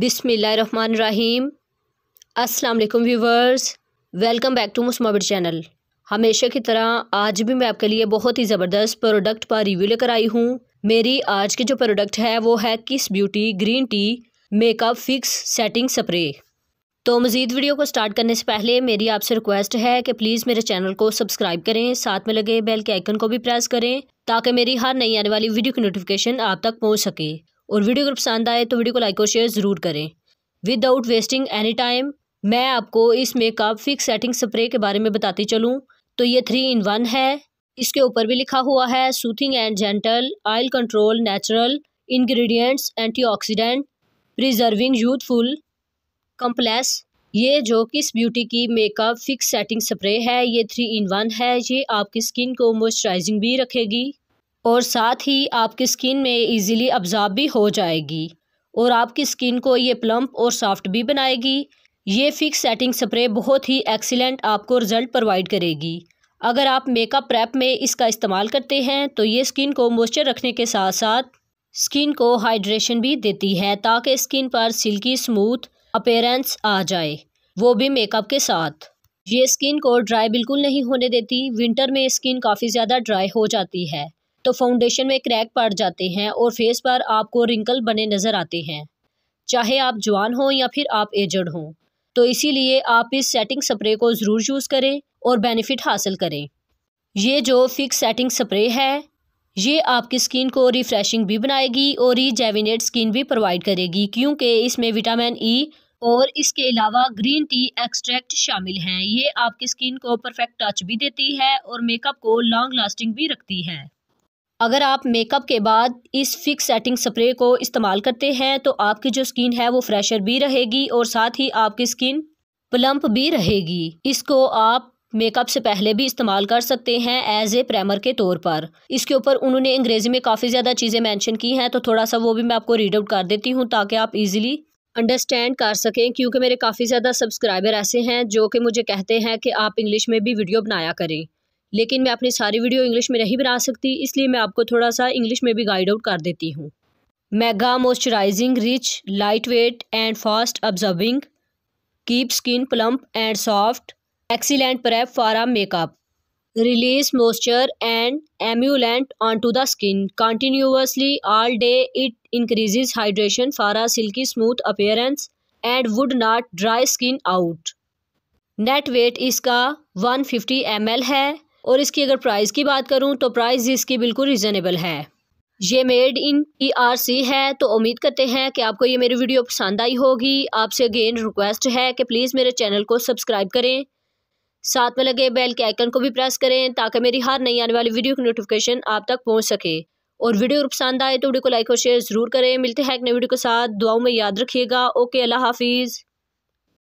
बिसमीम अस्सलाम वालेकुम व्यूवर्स वेलकम बैक टू मुस्माबिड चैनल हमेशा की तरह आज भी मैं आपके लिए बहुत ही ज़बरदस्त प्रोडक्ट पर रिव्यू लेकर आई हूँ मेरी आज की जो प्रोडक्ट है वो है Kiss Beauty green tea makeup fix setting spray तो मज़ीद वीडियो को स्टार्ट करने से पहले मेरी आपसे रिक्वेस्ट है कि प्लीज़ मेरे चैनल को सब्सक्राइब करें साथ में लगे बेल के आइकन को भी प्रेस करें ताकि मेरी हर नई आने वाली वीडियो की नोटिफिकेशन आप तक पहुँच सके और वीडियो अगर पसंद आए तो वीडियो को लाइक और शेयर ज़रूर करें विदाउट वेस्टिंग एनी टाइम मैं आपको इस मेकअप फिक्स सेटिंग स्प्रे के बारे में बताती चलूँ तो ये थ्री इन वन है इसके ऊपर भी लिखा हुआ है soothing and gentle oil control natural ingredients antioxidant preserving youthful complexion ये जो किस ब्यूटी की मेकअप फिक्स सेटिंग स्प्रे है ये थ्री इन वन है ये आपकी स्किन को मॉइस्चराइजिंग भी रखेगी और साथ ही आपकी स्किन में इजीली अब्ज़ॉर्ब भी हो जाएगी और आपकी स्किन को ये प्लम्प और सॉफ्ट भी बनाएगी ये फिक्स सेटिंग स्प्रे बहुत ही एक्सीलेंट आपको रिज़ल्ट प्रोवाइड करेगी अगर आप मेकअप प्रैप में इसका इस्तेमाल करते हैं तो ये स्किन को मॉइस्चर रखने के साथ साथ स्किन को हाइड्रेशन भी देती है ताकि स्किन पर सिल्की स्मूथ अपेरेंस आ जाए वो भी मेकअप के साथ ये स्किन को ड्राई बिल्कुल नहीं होने देती विंटर में स्किन काफ़ी ज़्यादा ड्राई हो जाती है तो फाउंडेशन में क्रैक पड़ जाते हैं और फेस पर आपको रिंकल बने नज़र आते हैं चाहे आप जवान हों या फिर आप एजड हों तो इसीलिए आप इस सेटिंग स्प्रे को ज़रूर यूज़ करें और बेनिफिट हासिल करें ये जो फिक्स सेटिंग स्प्रे है ये आपकी स्किन को रिफ्रेशिंग भी बनाएगी और रिजेविनेट स्किन भी प्रोवाइड करेगी क्योंकि इसमें विटामिन ई e और इसके अलावा ग्रीन टी एक्सट्रैक्ट शामिल हैं ये आपकी स्किन को परफेक्ट टच भी देती है और मेकअप को लॉन्ग लास्टिंग भी रखती है अगर आप मेकअप के बाद इस फिक्स सेटिंग स्प्रे को इस्तेमाल करते हैं तो आपकी जो स्किन है वो फ्रेशर भी रहेगी और साथ ही आपकी स्किन प्लम्प भी रहेगी इसको आप मेकअप से पहले भी इस्तेमाल कर सकते हैं एज ए प्राइमर के तौर पर इसके ऊपर उन्होंने अंग्रेज़ी में काफ़ी ज़्यादा चीज़ें मेंशन की हैं तो थोड़ा सा वो भी मैं आपको रीड आउट कर देती हूँ ताकि आप इजीली अंडरस्टैंड कर सकें क्योंकि मेरे काफ़ी ज़्यादा सब्सक्राइबर ऐसे हैं जो कि मुझे कहते हैं कि आप इंग्लिश में भी वीडियो बनाया करें लेकिन मैं अपनी सारी वीडियो इंग्लिश में नहीं बना सकती इसलिए मैं आपको थोड़ा सा इंग्लिश में भी गाइड आउट कर देती हूँ mega moisturising rich light weight and fast absorbing keep skin plump and soft excellent prep for a makeup release moisture and emollient on to the skin continuously all day it increase hydration for a silky smooth appearance and would not dry skin out net weight इसका 150 ml है और इसकी अगर price की बात करूँ तो price इसकी बिल्कुल रिजनेबल है ये made in E R C है तो उम्मीद करते हैं कि आपको ये मेरी वीडियो पसंद आई होगी आपसे अगेन रिक्वेस्ट है कि प्लीज़ मेरे चैनल को सब्सक्राइब करें साथ में लगे बेल के आइकन को भी प्रेस करें ताकि मेरी हर नई आने वाली वीडियो की नोटिफिकेशन आप तक पहुंच सके और वीडियो पसंद आए तो वीडियो को लाइक और शेयर ज़रूर करें मिलते हैं एक नई वीडियो के साथ दुआओं में याद रखिएगा ओके अल्लाह हाफिज़